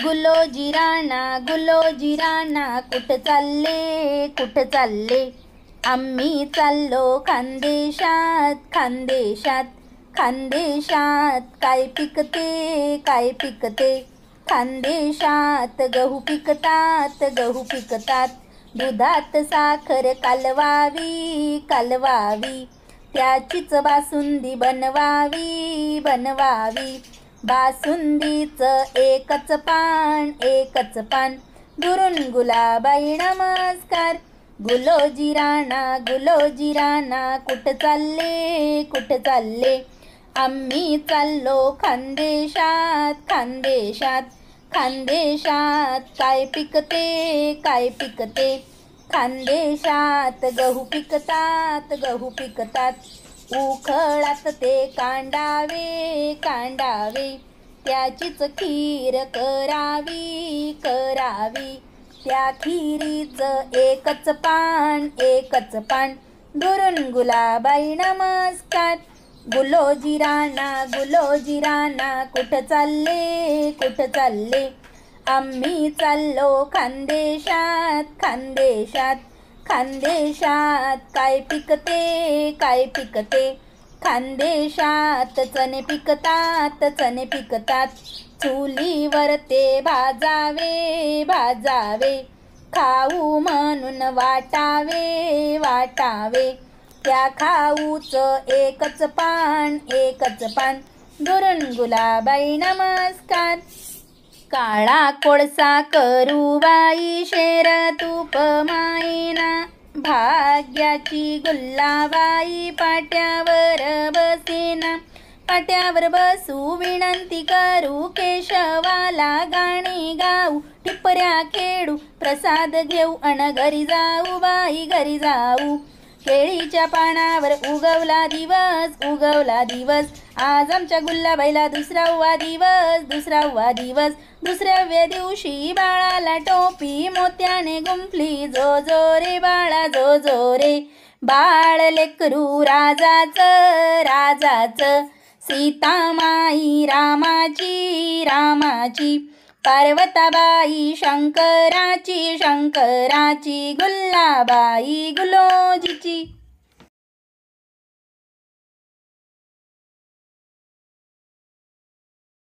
गुलो राणा गुलो राणा कुठं चालले कुठं चालले आम्ही चाललो खानदेशात खानदेशात खानदेशात काय पिकते काय पिकते खानदेशात गहू पिकतात गहू पिकतात दुधात साखर कालवावी कालवावी त्याचीच बासुंदी बनवावी बनवावी बासुंदीचं एकच पान एकच पान दुरून गुलाबाई नमस्कार गुलोजी राणा गुलोजी राणा कुठ चालले कुठ चालले आम्ही चाललो खानदेशात खानदेशात खानदेशात काय पिकते काय पिकते खानदेशात गहू पिकतात गहू पिकतात उखळात ते कांडावे कांडावे त्याचीच खीर करावी करावी त्या खिरीचं एकच पान एकच पान दुरून गुलाबाई नमस्कार गुलोजी राणा गुलोजी राणा कुठं चालले कुठं चालले आम्ही चाललो खानदेशात खानदेशात खानदेशात काय पिकते काय पिकते खानदेशात चणे पिकतात चणे पिकतात चुलीवर ते भाजावे भाजावे खाऊ म्हणून वाटावे वाटावे त्या खाऊच एकच पान एकच पान गुरुन गुलाबाई नमस्कार काळा कोळसा करू बाई शेर तूप मायना भाग्याची गुल्ला वाई पाट्यावर बसेना पाट्यावर बसू विनंती करू केशवाला गाणी गाऊ टिपऱ्या खेळू प्रसाद घेऊ अन घरी जाऊ बाई घरी जाऊ केळीच्या पानावर उगवला दिवस उगवला दिवस आज आमच्या गुल्लाबाईला दुसरावा दिवस दुसरावा दिवस दुसऱ्याव्या दिवशी बाळाला टोपी मोत्याने गुंफली जो जो रे बाळा जो जो रे बाळ लेकरू राजाच राजाच सीतामाई रामाची रामाची पार्वताबाई शंकराची शंकराची गुल्लाबाई गुलोजीची